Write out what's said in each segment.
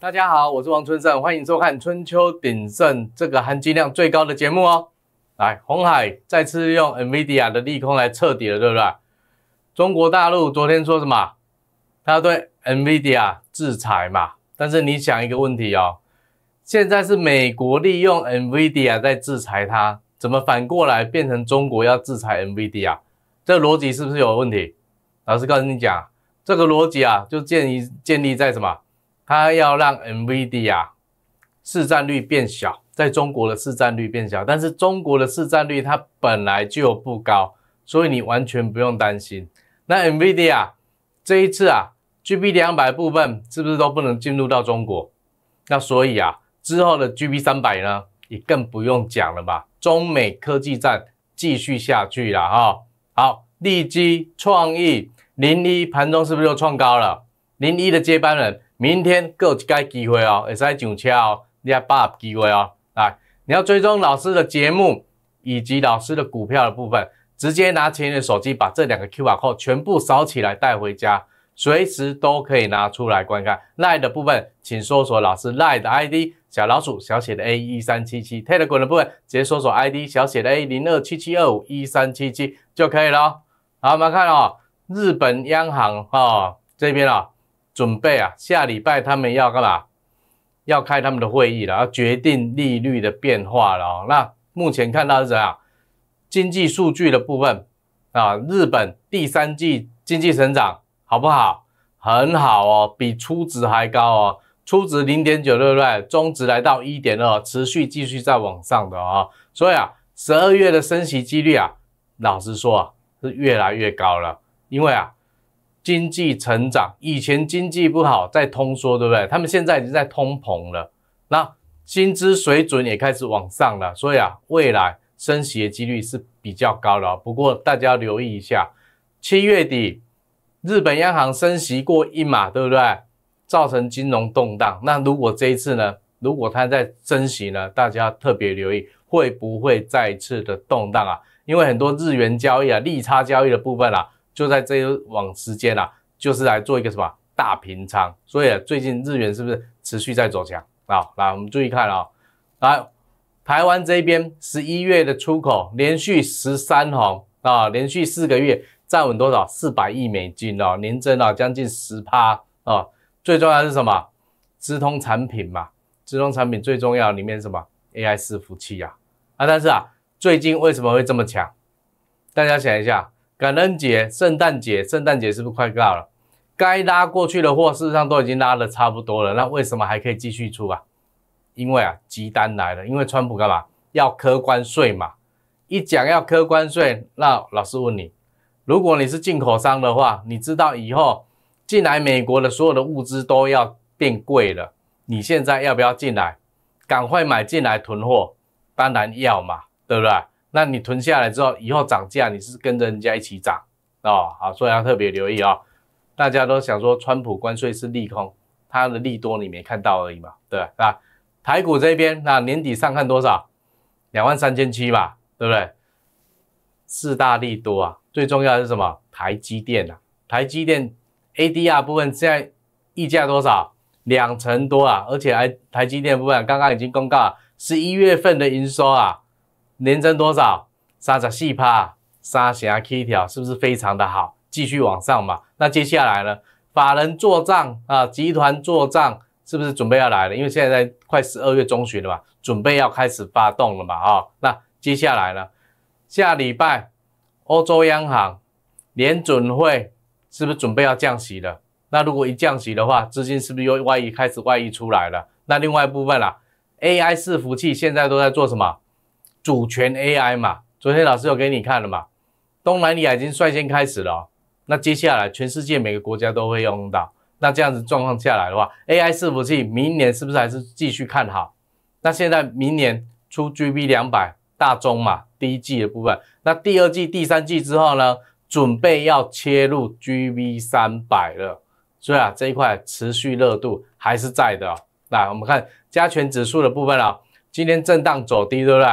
大家好，我是王春盛，欢迎收看《春秋鼎盛》这个含金量最高的节目哦。来，红海再次用 Nvidia 的利空来彻底了，对不对？中国大陆昨天说什么？要对 Nvidia 制裁嘛？但是你想一个问题哦，现在是美国利用 Nvidia 在制裁它，怎么反过来变成中国要制裁 Nvidia 这逻辑是不是有问题？老师告诉你讲，这个逻辑啊，就建立建立在什么？它要让 Nvidia 市占率变小，在中国的市占率变小，但是中国的市占率它本来就不高，所以你完全不用担心。那 Nvidia 这一次啊，G B 两百部分是不是都不能进入到中国？那所以啊，之后的 G B 三百呢，也更不用讲了吧？中美科技战继续下去了哈。好，立基创意零一盘中是不是又创高了？零一的接班人。明天各该机会哦，会使上车哦，你要把握机会哦，来，你要追踪老师的节目以及老师的股票的部分，直接拿起你的手机把这两个 QR code 全部扫起来带回家，随时都可以拿出来观看。Line 的部分，请搜索老师 Line 的 ID 小老鼠小写的 A 一三七七。退了股的部分，直接搜索 ID 小写的 A 零二七七二五一三七七就可以了。好，我们看哦，日本央行哈这边哦。准备啊，下礼拜他们要干嘛？要开他们的会议了，要决定利率的变化了哦。那目前看到是怎样？经济数据的部分啊，日本第三季经济成长好不好？很好哦，比初值还高哦，初值零点九六六，中值来到一点二，持续继续在往上的啊。所以啊，十二月的升息几率啊，老实说啊，是越来越高了，因为啊。经济成长，以前经济不好在通缩，对不对？他们现在已经在通膨了，那薪资水准也开始往上了，所以啊，未来升息的几率是比较高的。不过大家留意一下，七月底日本央行升息过一码，对不对？造成金融动荡。那如果这一次呢，如果它在升息呢，大家特别留意会不会再次的动荡啊？因为很多日元交易啊，利差交易的部分啊。就在这一往时间啦，就是来做一个什么大平仓，所以最近日元是不是持续在走强啊？来，我们注意看啊，来台湾这边十一月的出口连续十三红啊，连续四个月站稳多少四百亿美金哦，年增啊将近十趴啊。最重要的是什么？直通产品嘛，直通产品最重要里面什么 AI 伺服器呀？啊，但是啊，最近为什么会这么强？大家想一下。感恩节、圣诞节、圣诞节是不是快到了？该拉过去的货，事实上都已经拉的差不多了。那为什么还可以继续出啊？因为啊，急单来了。因为川普干嘛？要科关税嘛。一讲要科关税，那老师问你，如果你是进口商的话，你知道以后进来美国的所有的物资都要变贵了。你现在要不要进来？赶快买进来囤货？当然要嘛，对不对？那你囤下来之后，以后涨价你是跟着人家一起涨哦，好，所以要特别留意哦。大家都想说川普关税是利空，它的利多你没看到而已嘛，对吧？那台股这边，那年底上看多少？两万三千七吧，对不对？四大利多啊，最重要的是什么？台积电啊，台积电 ADR 部分现在溢价多少？两成多啊，而且还台积电部分刚刚已经公告十一月份的营收啊。年增多少？三十四趴，三险啊，K 条是不是非常的好？继续往上嘛。那接下来呢？法人做账啊，集团做账是不是准备要来了？因为现在快十二月中旬了吧，准备要开始发动了嘛啊。那接下来呢？下礼拜欧洲央行联准会是不是准备要降息了？那如果一降息的话，资金是不是又外移开始外移出来了？那另外一部分啦，AI 伺服器现在都在做什么？主权 AI 嘛，昨天老师有给你看了嘛？东南亚已经率先开始了，那接下来全世界每个国家都会用到。那这样子状况下来的话，AI 服器明年是不是还是继续看好？那现在明年出 GV 两百大中嘛，第一季的部分，那第二季、第三季之后呢，准备要切入 GV 三百了，所以啊，这一块持续热度还是在的。那我们看加权指数的部分啊，今天震荡走低，对不对？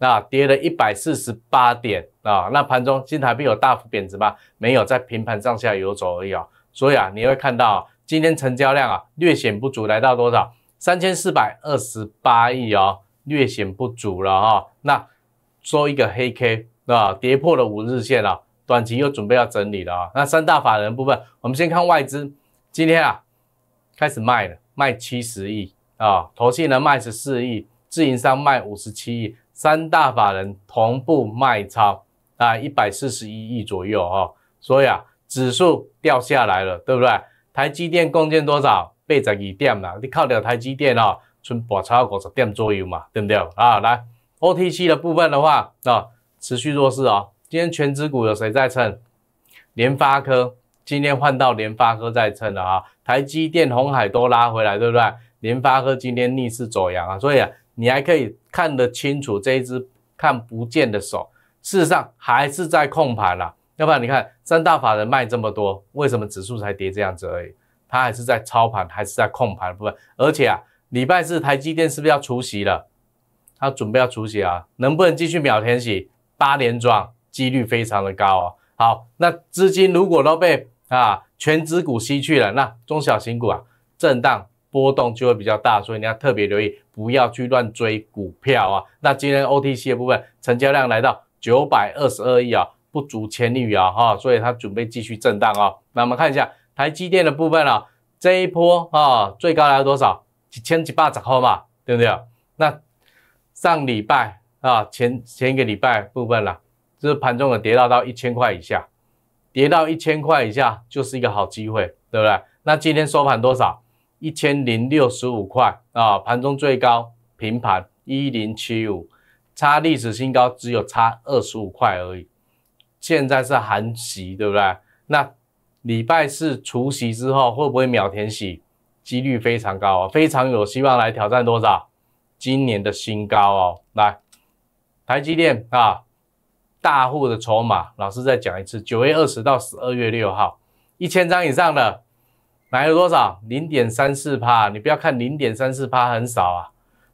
那跌了一百四十八点啊！那盘中新台币有大幅贬值吗？没有，在平盘上下游走而已啊。所以啊，你会看到今天成交量啊略显不足，来到多少三千四百二十八亿哦，略显不足了啊。那收一个黑 K 啊，跌破了五日线了，短期又准备要整理了啊。那三大法人部分，我们先看外资，今天啊开始卖了，卖七十亿啊，投信呢卖十四亿，自营商卖五十七亿。三大法人同步卖超啊，一百四十一亿左右哈，所以啊，指数掉下来了，对不对？台积电贡献多少？八十点啦，你靠掉台积电哦，存半超五十点左右嘛，对不对？啊，来，O T C 的部分的话，啊，持续弱势哦。今天全指股有谁在撑？联发科，今天换到联发科在撑了啊。台积电、红海都拉回来，对不对？联发科今天逆势走阳啊，所以啊。你还可以看得清楚这一只看不见的手，事实上还是在控盘了。要不然你看三大法人卖这么多，为什么指数才跌这样子而已？它还是在操盘，还是在控盘部分。而且啊，礼拜四台积电是不是要除息了？它准备要除息啊，能不能继续秒填息？八连庄几率非常的高哦。好，那资金如果都被啊全资股吸去了，那中小型股啊震荡。波动就会比较大，所以你要特别留意，不要去乱追股票啊。那今天 OTC 的部分成交量来到九百二十二亿啊，不足千亿啊哈，所以它准备继续震荡啊。那我们看一下台积电的部分啊，这一波啊最高来到多少？千几百十毫嘛，对不对那上礼拜啊前前一个礼拜部分了，就是盘中的跌到到一千块以下，跌到一千块以下就是一个好机会，对不对？那今天收盘多少？一千零六十五块啊，盘中最高平盘一零七五，差历史新高只有差二十五块而已。现在是寒席，对不对？那礼拜四除夕之后会不会秒填息？几率非常高啊，非常有希望来挑战多少今年的新高哦。来，台积电啊，大户的筹码，老师再讲一次，九月二十到十二月六号一千张以上的。买了多少？零点三四帕，你不要看零点三四帕很少啊，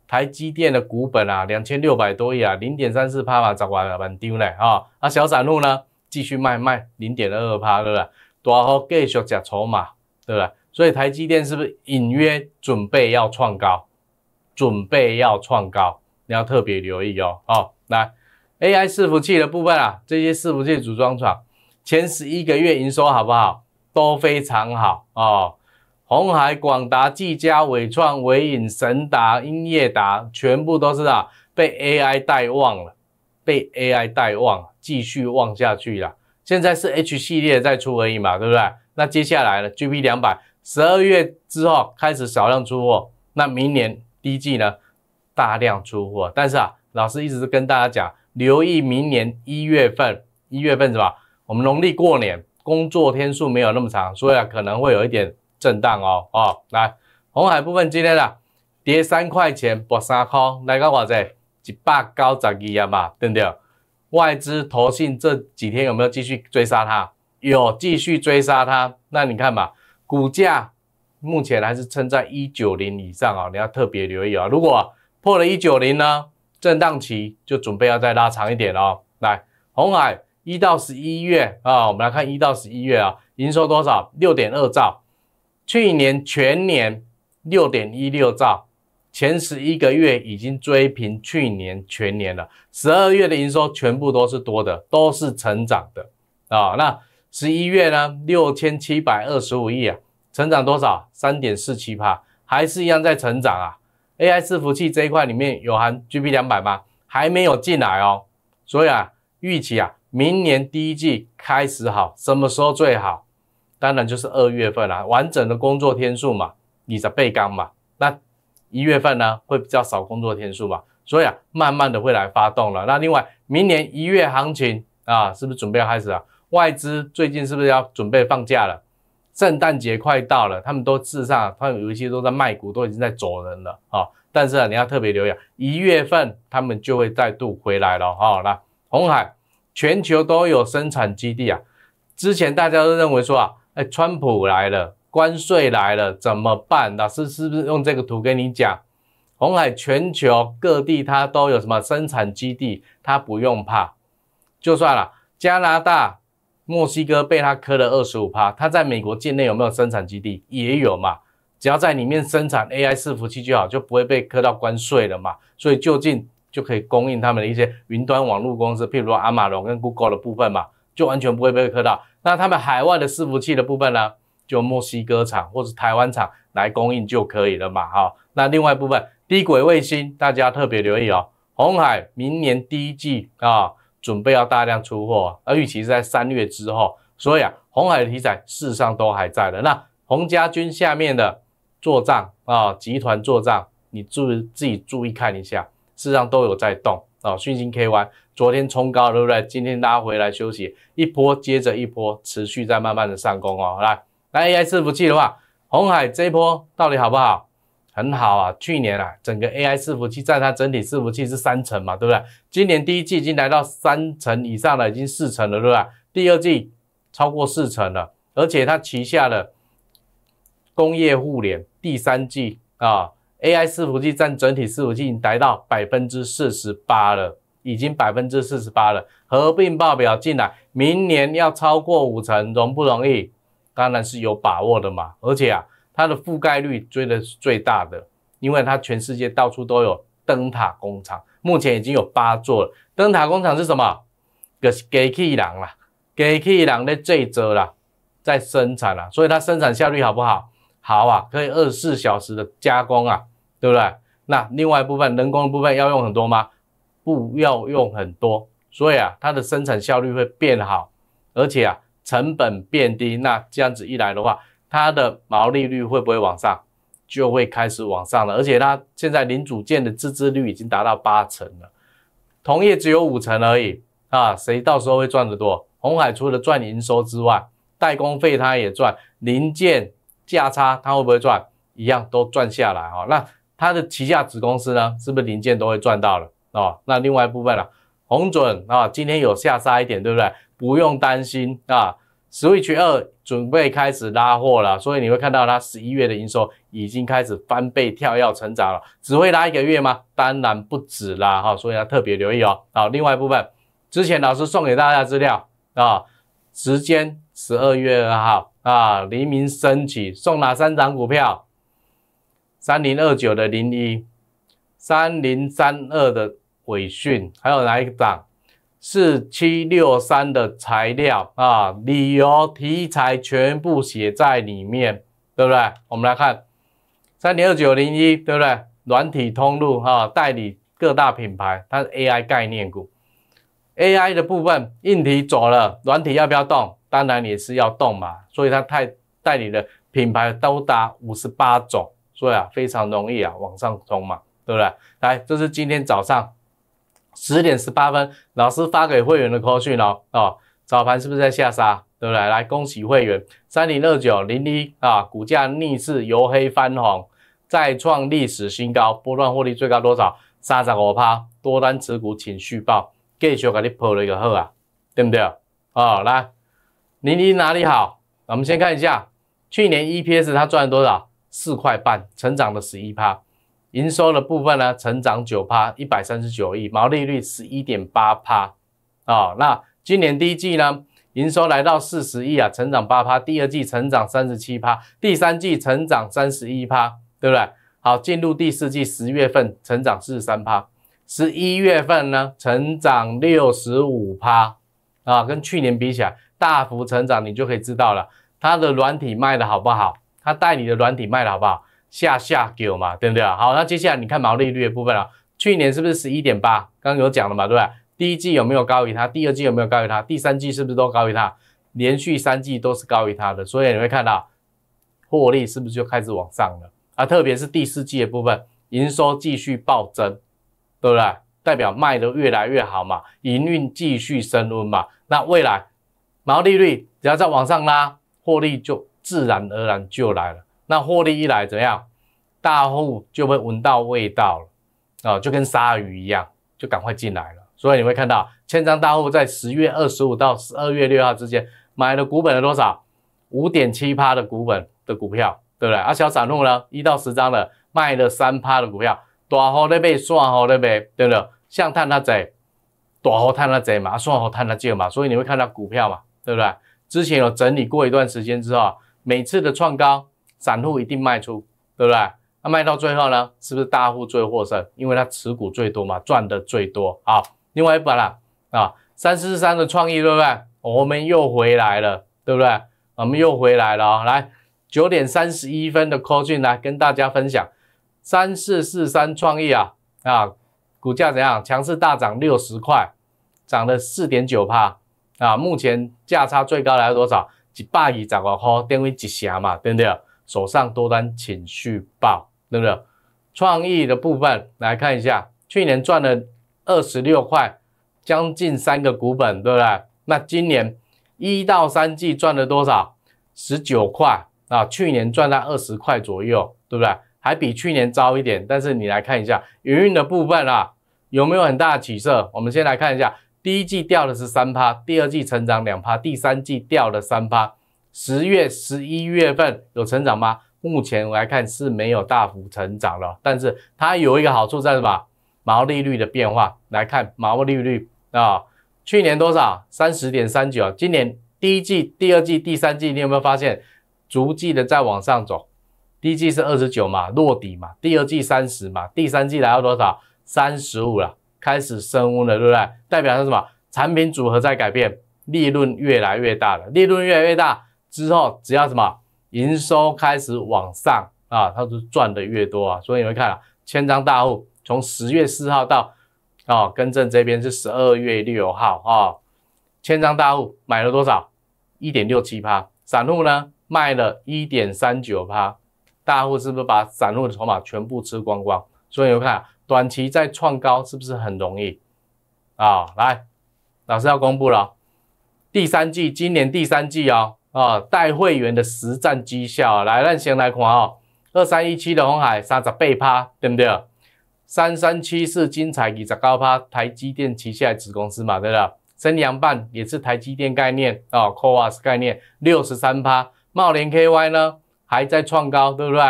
台积电的股本啊，两千六百多亿啊，零点三四帕嘛，才划得蛮丢嘞啊！啊，小散户呢，继续卖卖，零点二二帕对不对？大号继续加筹码对不对？所以台积电是不是隐约准备要创高？准备要创高，你要特别留意哦。好，来 AI 伺服器的部分啊，这些伺服器组装厂前十一个月营收好不好？都非常好哦，红海、广达、技嘉、伟创、伟影、神达、英业达，全部都是啊，被 AI 带旺了，被 AI 带旺，继续旺下去了。现在是 H 系列在出而已嘛，对不对？那接下来呢？GP 两百十二月之后开始少量出货，那明年第一季呢，大量出货。但是啊，老师一直是跟大家讲，留意明年一月份，一月份是吧？我们农历过年。工作天数没有那么长，所以啊可能会有一点震荡哦。哦，来，红海部分今天啊跌三块钱，博三高，来个话在一九高二啊嘛，对不对？外资投信这几天有没有继续追杀它？有，继续追杀它。那你看嘛，股价目前还是撑在一九零以上啊，你要特别留意啊。如果破了一九零呢，震荡期就准备要再拉长一点哦。来，红海。一到十一月啊，我们来看一到十一月啊，营收多少？六点二兆，去年全年六点一六兆，前十一个月已经追平去年全年了。十二月的营收全部都是多的，都是成长的啊。那十一月呢？六千七百二十五亿啊，成长多少？三点四七帕，还是一样在成长啊。AI 伺服器这一块里面有含 GB 两百吗？还没有进来哦，所以啊，预期啊。明年第一季开始好，什么时候最好？当然就是二月份啊，完整的工作天数嘛，你在备刚嘛。那一月份呢，会比较少工作天数嘛，所以啊，慢慢的会来发动了。那另外，明年一月行情啊，是不是准备要开始啊？外资最近是不是要准备放假了？圣诞节快到了，他们都实上，他们有一些都在卖股，都已经在走人了啊。但是啊，你要特别留意，一月份他们就会再度回来了。哦。那红海。全球都有生产基地啊！之前大家都认为说啊，哎，川普来了，关税来了，怎么办？老师是不是用这个图跟你讲？红海全球各地它都有什么生产基地？它不用怕，就算了。加拿大、墨西哥被他磕了二十五趴，他在美国境内有没有生产基地？也有嘛，只要在里面生产 AI 伺服器就好，就不会被磕到关税了嘛。所以究竟？就可以供应他们的一些云端网络公司，譬如说阿马龙跟 Google 的部分嘛，就完全不会被磕到。那他们海外的伺服器的部分呢，就墨西哥厂或是台湾厂来供应就可以了嘛。哈，那另外部分低轨卫星，大家特别留意哦。红海明年第一季啊，准备要大量出货，而预期是在三月之后。所以啊，红海的题材事实上都还在的。那洪家军下面的作战啊，集团作战，你注自己注意看一下。市上都有在动啊，讯芯 KY 昨天冲高对不对？今天拉回来休息，一波接着一波，持续在慢慢的上攻哦。来，那 AI 伺服器的话，红海这波到底好不好？很好啊！去年啊，整个 AI 伺服器占它整体伺服器是三成嘛，对不对？今年第一季已经来到三成以上了，已经四成了，对不对？第二季超过四成了，而且它旗下的工业互联第三季啊。AI 伺服器占整体伺服器已经达到百分之四十八了，已经百分之四十八了。合并报表进来，明年要超过五成，容不容易？当然是有把握的嘛。而且啊，它的覆盖率追的是最大的，因为它全世界到处都有灯塔工厂，目前已经有八座了。灯塔工厂是什么 g 是机器人啦机器人的这 a 在啦，在生产啦，所以它生产效率好不好？好啊，可以二十四小时的加工啊，对不对？那另外一部分人工的部分要用很多吗？不要用很多，所以啊，它的生产效率会变好，而且啊，成本变低。那这样子一来的话，它的毛利率会不会往上？就会开始往上了。而且它现在零组件的自制率已经达到八成了，同业只有五成而已啊。谁到时候会赚得多？红海除了赚营收之外，代工费它也赚零件。价差它会不会赚？一样都赚下来哦。那它的旗下子公司呢，是不是零件都会赚到了啊？那另外一部分了，红准啊，今天有下杀一点，对不对？不用担心啊。Switch 二准备开始拉货了，所以你会看到它十一月的营收已经开始翻倍跳跃成长了。只会拉一个月吗？当然不止啦哈。所以要特别留意哦。好，另外一部分，之前老师送给大家资料啊。时间十二月二号啊，黎明升起，送哪三张股票？三零二九的零一，三零三二的伟讯，还有哪一个涨？四七六三的材料啊，理由题材全部写在里面，对不对？我们来看三零二九零一，对不对？软体通路哈，代理各大品牌，它是 AI 概念股。AI 的部分硬体走了，软体要不要动？当然也是要动嘛。所以它太代理的品牌都达五十八种，所以啊非常容易啊往上冲嘛，对不对？来，这是今天早上十点十八分老师发给会员的快讯哦。哦，早盘是不是在下杀？对不对？来，恭喜会员三零二九零一啊，股价逆势由黑翻红，再创历史新高，波段获利最高多少？三十五趴，多单持股请续报。继续给你破了一个好啊，对不对啊？哦，来，你你哪里好？我们先看一下，去年 EPS 它赚了多少？四块半，成长了十一趴。营收的部分呢，成长九趴，一百三十九亿，毛利率十一点八趴。啊，那今年第一季呢，营收来到四十亿啊，成长八趴。第二季成长三十七趴，第三季成长三十一趴，对不对？好，进入第四季十月份，成长四十三趴。十一月份呢，成长六十五趴啊，跟去年比起来大幅成长，你就可以知道了它的软体卖的好不好？它带你的软体卖的好不好？下下给我嘛，对不对啊？好，那接下来你看毛利率的部分啊，去年是不是十一点八？刚有讲了嘛，对吧？第一季有没有高于它？第二季有没有高于它？第三季是不是都高于它？连续三季都是高于它的，所以你会看到获利是不是就开始往上了啊？特别是第四季的部分，营收继续暴增。对不对？代表卖的越来越好嘛，营运继续升温嘛，那未来毛利率只要再往上拉，获利就自然而然就来了。那获利一来怎样？大户就会闻到味道了啊，就跟鲨鱼一样，就赶快进来了。所以你会看到千张大户在十月二十五到十二月六号之间买了股本的多少？五点七趴的股本的股票，对不对？而小散户呢，一到十张的卖了三趴的股票。大户在卖，散户在卖，对不对？像探那侪，大户探那侪嘛，散户探那侪嘛，所以你会看到股票嘛，对不对？之前有整理过一段时间之后，每次的创高，散户一定卖出，对不对？那卖到最后呢，是不是大户最获胜？因为他持股最多嘛，赚的最多好，另外一本啦，啊，三四三的创意，对不对？我们又回来了，对不对？我们又回来了啊！来，九点三十一分的 call 俊来跟大家分享。三四四三创意啊啊，股价怎样？强势大涨六十块，涨了四点九帕啊！目前价差最高来了多少？一百二十个毫点位一成嘛，对不对？手上多单情绪爆，对不对？创意的部分来看一下，去年赚了二十六块，将近三个股本，对不对？那今年一到三季赚了多少？十九块啊！去年赚了二十块左右，对不对？还比去年糟一点，但是你来看一下营运的部分啊，有没有很大的起色？我们先来看一下，第一季掉的是三趴，第二季成长两趴，第三季掉了三趴。十月、十一月份有成长吗？目前来看是没有大幅成长了。但是它有一个好处在什么？毛利率的变化来看，毛利率啊，去年多少？三十点三九。今年第一季、第二季、第三季，你有没有发现逐季的在往上走？第一季是二十九嘛，落底嘛。第二季三十嘛，第三季来到多少？三十五了，开始升温了，对不对？代表是什么？产品组合在改变，利润越来越大了。利润越来越大之后，只要什么？营收开始往上啊，它就赚的越多啊。所以你会看，千张大户从十月四号到啊，更正这边是十二月六号啊，千张大户买了多少？一点六七趴，散户呢卖了，一点三九趴。大户是不是把散落的筹码全部吃光光？所以你看，短期再创高是不是很容易？啊，来，老师要公布了，第三季，今年第三季啊啊，带会员的实战绩效，来让先来看啊，二三一七的宏海三十倍趴，对不对？三三七四精彩以十八趴，台积电旗下子公司嘛，对了，升阳半也是台积电概念啊，o a s 概念六十三趴，茂联 KY 呢？还在创高，对不对？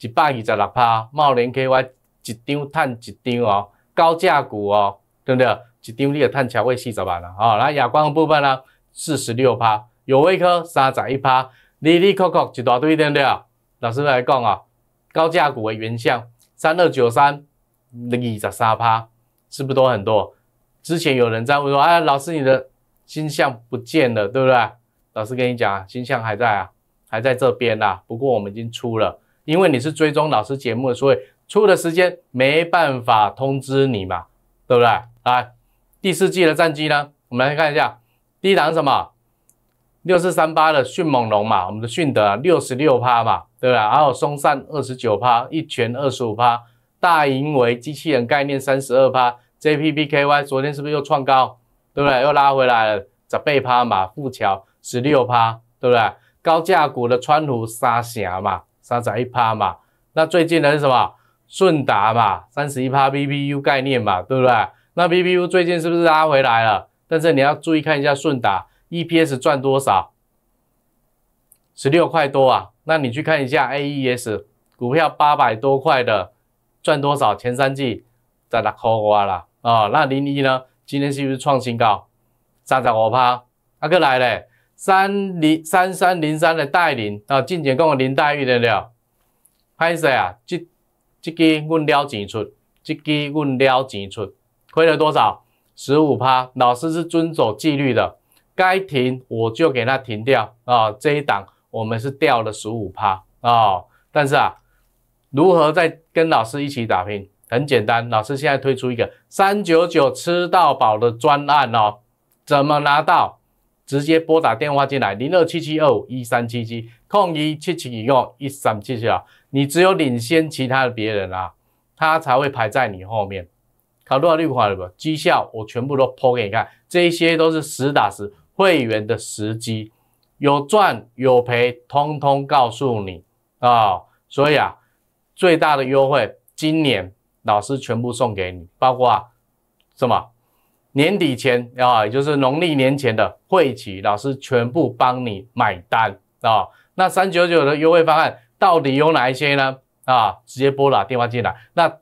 一百二十六趴，茂联 KY 一张赚一张哦，高价股哦，对不对？一张你也赚七八四十万了啊、哦，那亚光的部分呢，四十六趴，有威科三十一趴，利利扣扣一大堆，对不对？老师再来讲啊，高价股的原相，三二九三，利二十三趴，是不是多很多？之前有人在问说，哎，老师你的金象不见了，对不对？老师跟你讲啊，新象还在啊。还在这边啦，不过我们已经出了，因为你是追踪老师节目的，所以出的时间没办法通知你嘛，对不对？来，第四季的战绩呢？我们来看一下，第一档什么？六四三八的迅猛龙嘛，我们的迅德六十六趴嘛，对吧？还有松散二十九趴，一拳二十五趴，大盈为机器人概念三十二趴，JPPKY 昨天是不是又创高？对不对？又拉回来了，这背趴嘛，富桥十六趴，对不对？高价股的川湖沙峡嘛，沙仔一趴嘛。那最近的是什么？顺达嘛，三十一趴 BPU 概念嘛，对不对？那 BPU 最近是不是拉回来了？但是你要注意看一下顺达 EPS 赚多少，十六块多啊。那你去看一下 AES 股票八百多块的赚多少，前三季在那抠花啦。啊。那零一呢？今天是不是创新高？三十五趴，阿哥来了。三零三三零三的代玲啊，进前讲我林黛玉的了，拍谁啊，这这个问了钱出，这个问了钱出，亏了多少？十五趴。老师是遵守纪律的，该停我就给他停掉啊。这一档我们是掉了十五趴啊，但是啊，如何在跟老师一起打拼？很简单，老师现在推出一个三九九吃到饱的专案哦，怎么拿到？直接拨打电话进来，零二七七二五一三七七空一七七一杠一三七七啊！你只有领先其他的别人啊，他才会排在你后面。考多少绿卡了不？绩效我全部都剖给你看，这些都是实打实会员的时机，有赚有赔，通通告诉你啊！所以啊，最大的优惠今年老师全部送给你，包括什么？年底前啊，也就是农历年前的会期，老师全部帮你买单啊。那三九九的优惠方案到底有哪一些呢？啊，直接拨打电话进来。那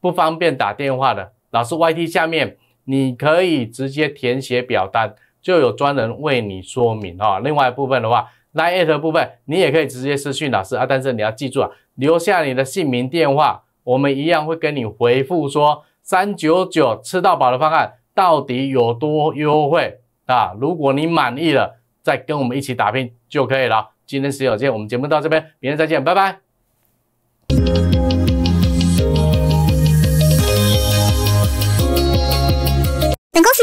不方便打电话的，老师 YT 下面你可以直接填写表单，就有专人为你说明啊。另外一部分的话，i 来 at 部分你也可以直接私信老师啊，但是你要记住啊，留下你的姓名电话，我们一样会跟你回复说三九九吃到饱的方案。到底有多优惠啊？如果你满意了，再跟我们一起打拼就可以了。今天十九见，我们节目到这边，明天再见，拜拜。